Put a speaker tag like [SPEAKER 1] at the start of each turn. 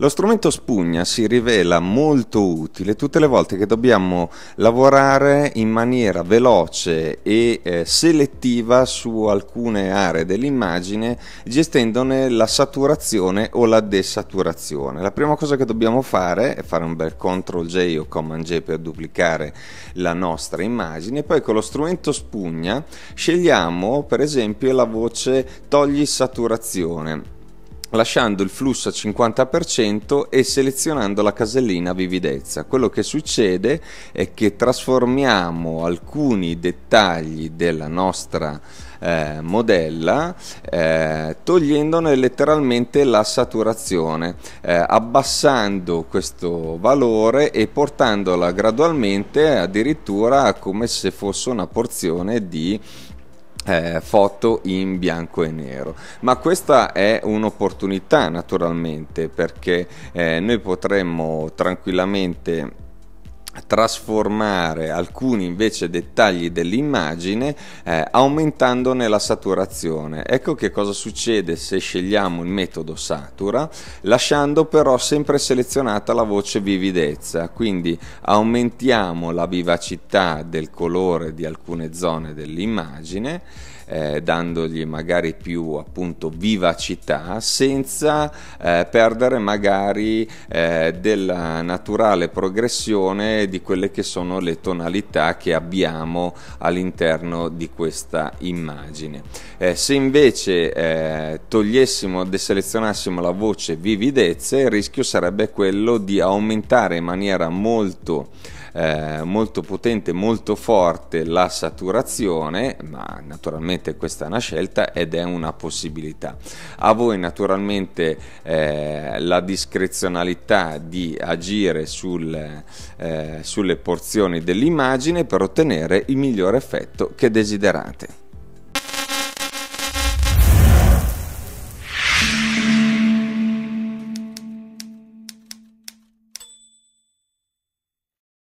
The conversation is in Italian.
[SPEAKER 1] Lo strumento spugna si rivela molto utile tutte le volte che dobbiamo lavorare in maniera veloce e eh, selettiva su alcune aree dell'immagine gestendone la saturazione o la desaturazione. La prima cosa che dobbiamo fare è fare un bel CTRL J o Command J per duplicare la nostra immagine poi con lo strumento spugna scegliamo per esempio la voce togli saturazione lasciando il flusso a 50% e selezionando la casellina vividezza. Quello che succede è che trasformiamo alcuni dettagli della nostra eh, modella eh, togliendone letteralmente la saturazione, eh, abbassando questo valore e portandola gradualmente addirittura come se fosse una porzione di eh, foto in bianco e nero. Ma questa è un'opportunità naturalmente perché eh, noi potremmo tranquillamente trasformare alcuni invece dettagli dell'immagine eh, aumentandone la saturazione. Ecco che cosa succede se scegliamo il metodo satura lasciando però sempre selezionata la voce vividezza, quindi aumentiamo la vivacità del colore di alcune zone dell'immagine eh, dandogli magari più appunto vivacità senza eh, perdere magari eh, della naturale progressione di quelle che sono le tonalità che abbiamo all'interno di questa immagine. Eh, se invece eh, togliessimo, deselezionassimo la voce vividezze, il rischio sarebbe quello di aumentare in maniera molto eh, molto potente, molto forte la saturazione, ma naturalmente questa è una scelta ed è una possibilità. A voi naturalmente eh, la discrezionalità di agire sul, eh, sulle porzioni dell'immagine per ottenere il miglior effetto che desiderate.